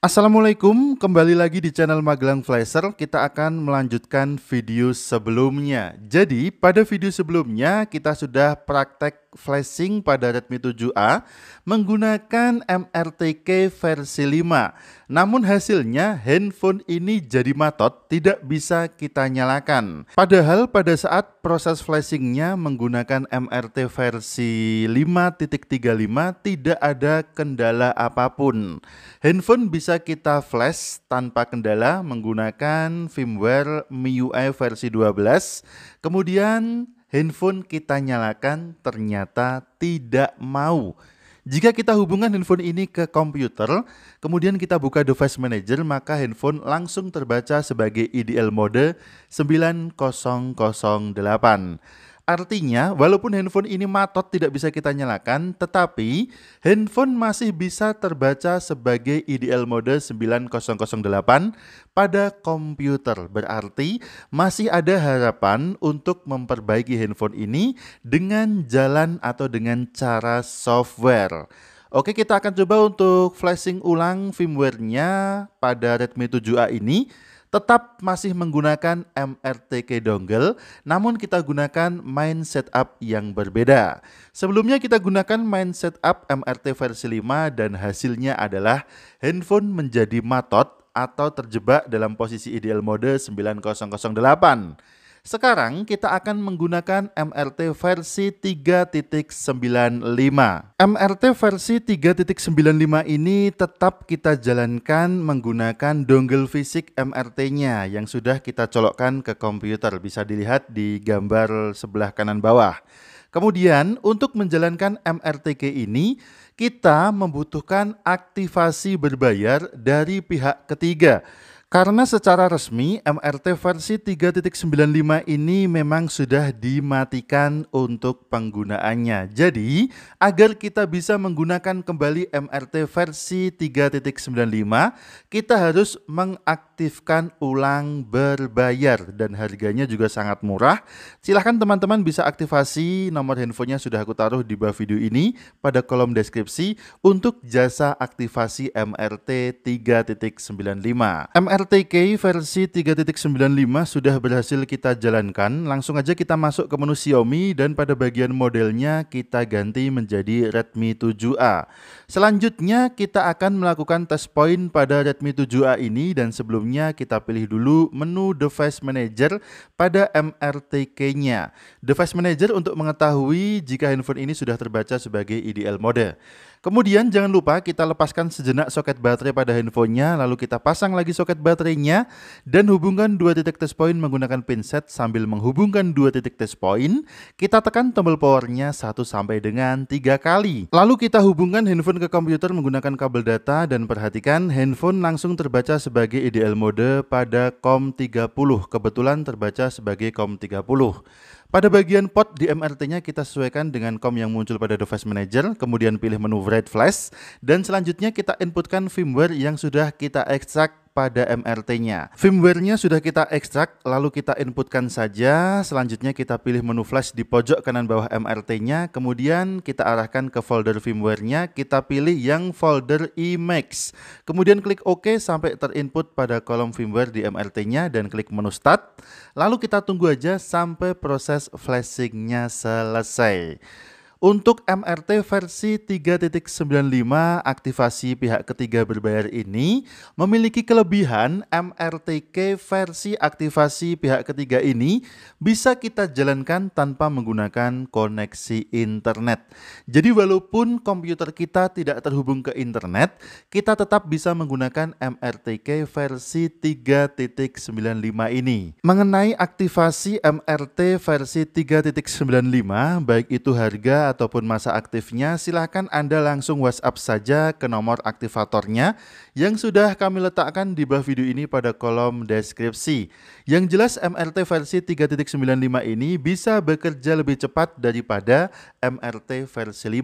Assalamualaikum, kembali lagi di channel Magelang Flasher. Kita akan melanjutkan video sebelumnya. Jadi, pada video sebelumnya kita sudah praktek flashing pada Redmi 7A menggunakan MRTK versi 5. Namun hasilnya handphone ini jadi matot tidak bisa kita nyalakan. Padahal pada saat proses flashingnya menggunakan MRT versi 5.35 tidak ada kendala apapun. Handphone bisa kita flash tanpa kendala menggunakan firmware MIUI versi 12. Kemudian handphone kita nyalakan ternyata tidak mau. Jika kita hubungkan handphone ini ke komputer, kemudian kita buka device manager, maka handphone langsung terbaca sebagai IDL mode 9008. Artinya, walaupun handphone ini matot tidak bisa kita nyalakan, tetapi handphone masih bisa terbaca sebagai IDL mode 9008 pada komputer. Berarti masih ada harapan untuk memperbaiki handphone ini dengan jalan atau dengan cara software. Oke, kita akan coba untuk flashing ulang firmware-nya pada Redmi 7A ini. Tetap masih menggunakan MRTK dongle, namun kita gunakan main setup yang berbeda. Sebelumnya kita gunakan main setup MRT versi 5 dan hasilnya adalah handphone menjadi matot atau terjebak dalam posisi ideal mode 9008. Sekarang kita akan menggunakan MRT versi 3.95. MRT versi 3.95 ini tetap kita jalankan menggunakan dongle fisik MRT-nya yang sudah kita colokkan ke komputer. Bisa dilihat di gambar sebelah kanan bawah. Kemudian untuk menjalankan MRTK ini, kita membutuhkan aktivasi berbayar dari pihak ketiga karena secara resmi MRT versi 3.95 ini memang sudah dimatikan untuk penggunaannya. Jadi, agar kita bisa menggunakan kembali MRT versi 3.95, kita harus mengaktifkan ulang berbayar dan harganya juga sangat murah. Silahkan teman-teman bisa aktivasi nomor handphonenya sudah aku taruh di bawah video ini pada kolom deskripsi untuk jasa aktivasi MRT 3.95. MRT RTK versi 3.95 sudah berhasil kita jalankan. Langsung aja kita masuk ke menu Xiaomi dan pada bagian modelnya kita ganti menjadi Redmi 7A. Selanjutnya kita akan melakukan test point pada Redmi 7A ini dan sebelumnya kita pilih dulu menu Device Manager pada MRTK-nya. Device Manager untuk mengetahui jika handphone ini sudah terbaca sebagai IDL mode. Kemudian jangan lupa kita lepaskan sejenak soket baterai pada handphonenya, lalu kita pasang lagi soket baterainya dan hubungkan dua titik test point menggunakan pinset sambil menghubungkan dua titik test point. Kita tekan tombol powernya satu sampai dengan tiga kali. Lalu kita hubungkan handphone ke komputer menggunakan kabel data dan perhatikan handphone langsung terbaca sebagai IDL mode pada COM30. Kebetulan terbaca sebagai COM30. Pada bagian pot di MRT-nya kita sesuaikan dengan COM yang muncul pada device manager, kemudian pilih menu write flash, dan selanjutnya kita inputkan firmware yang sudah kita ekstrak pada MRT-nya. Firmware-nya sudah kita ekstrak, lalu kita inputkan saja. Selanjutnya kita pilih menu flash di pojok kanan bawah MRT-nya, kemudian kita arahkan ke folder firmware-nya, kita pilih yang folder Emacs. Kemudian klik OK sampai terinput pada kolom firmware di MRT-nya dan klik menu Start. Lalu kita tunggu aja sampai proses flashing-nya selesai. Untuk MRT versi 3.95 aktivasi pihak ketiga berbayar ini memiliki kelebihan MRTK versi aktivasi pihak ketiga ini bisa kita jalankan tanpa menggunakan koneksi internet. Jadi walaupun komputer kita tidak terhubung ke internet, kita tetap bisa menggunakan MRTK versi 3.95 ini. Mengenai aktivasi MRT versi 3.95 baik itu harga ataupun masa aktifnya, silahkan Anda langsung WhatsApp saja ke nomor aktivatornya yang sudah kami letakkan di bawah video ini pada kolom deskripsi. Yang jelas MRT versi 3.95 ini bisa bekerja lebih cepat daripada MRT versi 5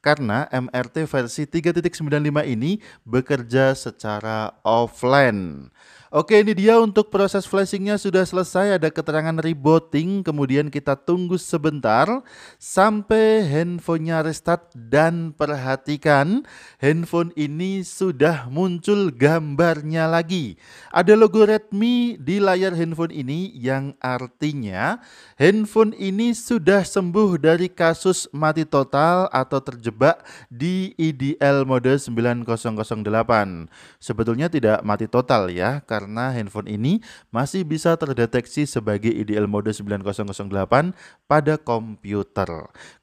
karena MRT versi 3.95 ini bekerja secara offline. Oke ini dia untuk proses flashingnya sudah selesai ada keterangan rebooting kemudian kita tunggu sebentar sampai handphonenya restart dan perhatikan handphone ini sudah muncul gambarnya lagi. Ada logo Redmi di layar handphone ini yang artinya handphone ini sudah sembuh dari kasus mati total atau terjebak di IDL mode 9008. Sebetulnya tidak mati total ya karena karena handphone ini masih bisa terdeteksi sebagai IDL mode 9008 pada komputer.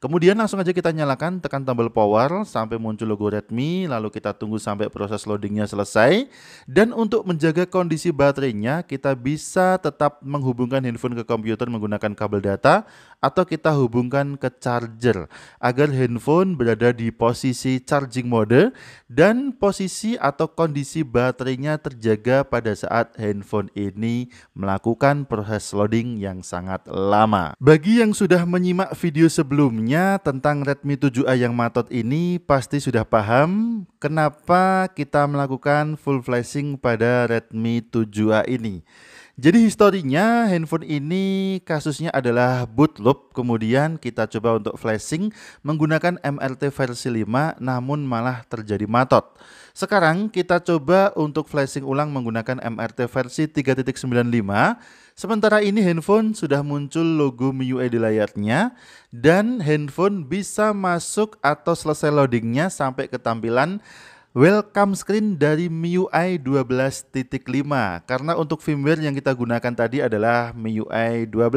Kemudian langsung aja kita nyalakan, tekan tombol power sampai muncul logo Redmi, lalu kita tunggu sampai proses loadingnya selesai. Dan untuk menjaga kondisi baterainya, kita bisa tetap menghubungkan handphone ke komputer menggunakan kabel data atau kita hubungkan ke charger agar handphone berada di posisi charging mode dan posisi atau kondisi baterainya terjaga pada saat saat handphone ini melakukan proses loading yang sangat lama. Bagi yang sudah menyimak video sebelumnya tentang Redmi 7A yang matot ini pasti sudah paham kenapa kita melakukan full flashing pada Redmi 7A ini. Jadi historinya handphone ini kasusnya adalah bootloop, kemudian kita coba untuk flashing menggunakan MRT versi 5 namun malah terjadi matot. Sekarang kita coba untuk flashing ulang menggunakan MRT versi 3.95. Sementara ini handphone sudah muncul logo MIUI di layarnya dan handphone bisa masuk atau selesai loadingnya sampai ke tampilan welcome screen dari MIUI 12.5 karena untuk firmware yang kita gunakan tadi adalah MIUI 12.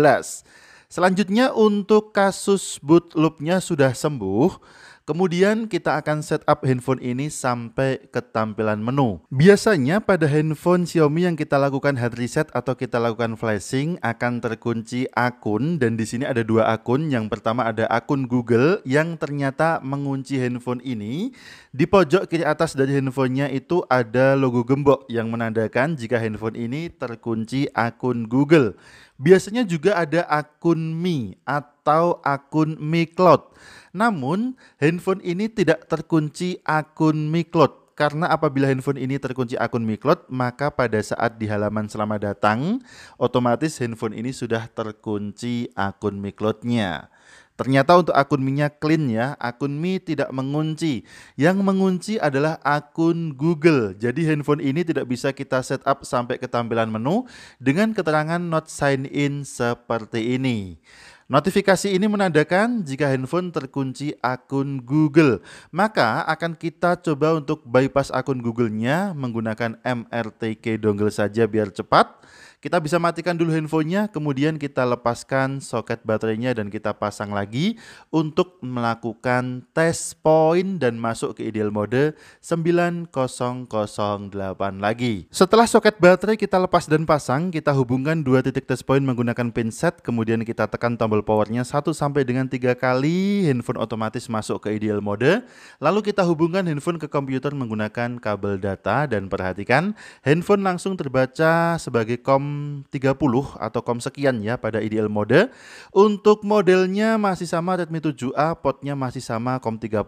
Selanjutnya untuk kasus boot loopnya sudah sembuh, Kemudian kita akan setup handphone ini sampai ke tampilan menu. Biasanya pada handphone Xiaomi yang kita lakukan hard reset atau kita lakukan flashing akan terkunci akun dan di sini ada dua akun. Yang pertama ada akun Google yang ternyata mengunci handphone ini. Di pojok kiri atas dari handphonenya itu ada logo gembok yang menandakan jika handphone ini terkunci akun Google. Biasanya juga ada akun Mi atau akun Mi Cloud. Namun, handphone ini tidak terkunci akun Mi Cloud karena apabila handphone ini terkunci akun Mi Cloud, maka pada saat di halaman selamat datang, otomatis handphone ini sudah terkunci akun Mi cloud nya Ternyata untuk akun minyak nya clean ya, akun Mi tidak mengunci. Yang mengunci adalah akun Google. Jadi handphone ini tidak bisa kita setup sampai ke tampilan menu dengan keterangan not sign in seperti ini. Notifikasi ini menandakan jika handphone terkunci akun Google. Maka akan kita coba untuk bypass akun Google-nya menggunakan MRTK dongle saja biar cepat. Kita bisa matikan dulu handphonenya, kemudian kita lepaskan soket baterainya dan kita pasang lagi untuk melakukan tes point dan masuk ke ideal mode 9008 lagi. Setelah soket baterai kita lepas dan pasang, kita hubungkan dua titik test point menggunakan pinset, kemudian kita tekan tombol powernya 1 sampai dengan 3 kali, handphone otomatis masuk ke ideal mode. Lalu kita hubungkan handphone ke komputer menggunakan kabel data dan perhatikan handphone langsung terbaca sebagai COM30 atau COM sekian ya pada ideal mode. Untuk modelnya masih sama Redmi 7A, potnya masih sama COM30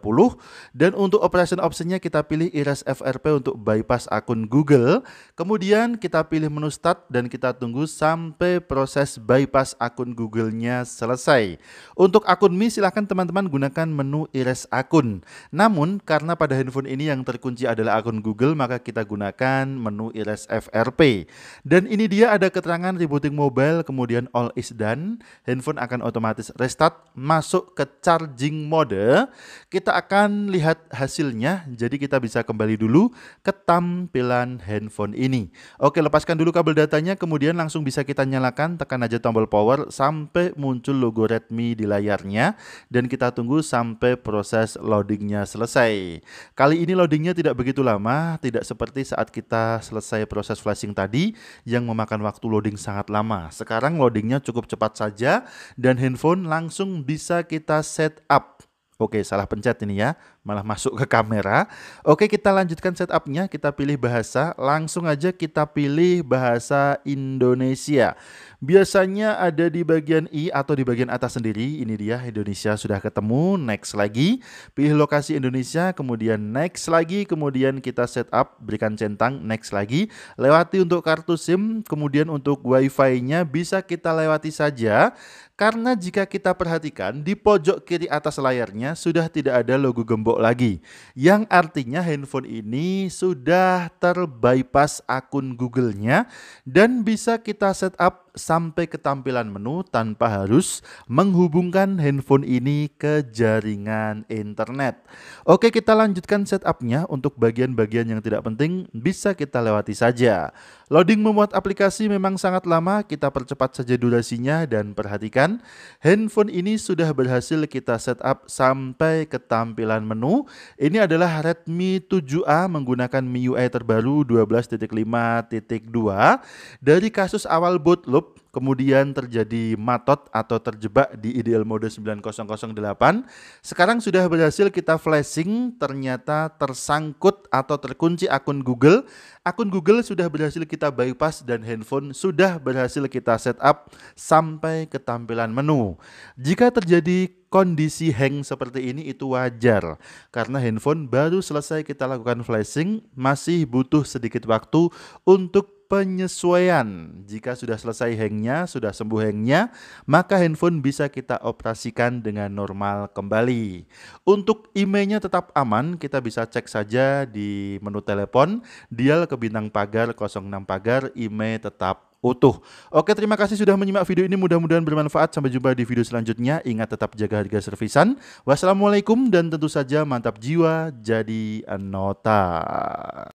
dan untuk operation optionnya kita pilih iris FRP untuk bypass akun Google. Kemudian kita pilih menu start dan kita tunggu sampai proses bypass akun Google-nya selesai selesai. Untuk akun Mi silahkan teman-teman gunakan menu iris akun. Namun karena pada handphone ini yang terkunci adalah akun Google maka kita gunakan menu iris FRP. Dan ini dia ada keterangan rebooting mobile kemudian all is done. Handphone akan otomatis restart masuk ke charging mode. Kita akan lihat hasilnya jadi kita bisa kembali dulu ke tampilan handphone ini. Oke lepaskan dulu kabel datanya kemudian langsung bisa kita nyalakan tekan aja tombol power sampai muncul muncul logo Redmi di layarnya dan kita tunggu sampai proses loadingnya selesai. Kali ini loadingnya tidak begitu lama, tidak seperti saat kita selesai proses flashing tadi yang memakan waktu loading sangat lama. Sekarang loadingnya cukup cepat saja dan handphone langsung bisa kita set up. Oke, salah pencet ini ya malah masuk ke kamera. Oke, kita lanjutkan setupnya. Kita pilih bahasa. Langsung aja kita pilih bahasa Indonesia. Biasanya ada di bagian I atau di bagian atas sendiri. Ini dia Indonesia sudah ketemu. Next lagi. Pilih lokasi Indonesia, kemudian next lagi, kemudian kita setup, berikan centang, next lagi. Lewati untuk kartu SIM, kemudian untuk WiFi-nya bisa kita lewati saja. Karena jika kita perhatikan di pojok kiri atas layarnya sudah tidak ada logo gembok tembok lagi. Yang artinya handphone ini sudah terbypass akun Google-nya dan bisa kita setup sampai ke tampilan menu tanpa harus menghubungkan handphone ini ke jaringan internet. Oke, kita lanjutkan setupnya untuk bagian-bagian yang tidak penting bisa kita lewati saja. Loading memuat aplikasi memang sangat lama, kita percepat saja durasinya dan perhatikan handphone ini sudah berhasil kita setup sampai ke tampilan menu penuh. Ini adalah Redmi 7A menggunakan MIUI terbaru 12.5.2 dari kasus awal boot loop kemudian terjadi matot atau terjebak di ideal mode 9008. Sekarang sudah berhasil kita flashing, ternyata tersangkut atau terkunci akun Google. Akun Google sudah berhasil kita bypass dan handphone sudah berhasil kita setup sampai ke tampilan menu. Jika terjadi kondisi hang seperti ini itu wajar karena handphone baru selesai kita lakukan flashing masih butuh sedikit waktu untuk penyesuaian. Jika sudah selesai hangnya, sudah sembuh hangnya, maka handphone bisa kita operasikan dengan normal kembali. Untuk emailnya tetap aman, kita bisa cek saja di menu telepon, dial ke bintang pagar 06 pagar, email tetap utuh. Oke, terima kasih sudah menyimak video ini. Mudah-mudahan bermanfaat. Sampai jumpa di video selanjutnya. Ingat tetap jaga harga servisan. Wassalamualaikum dan tentu saja mantap jiwa jadi anota.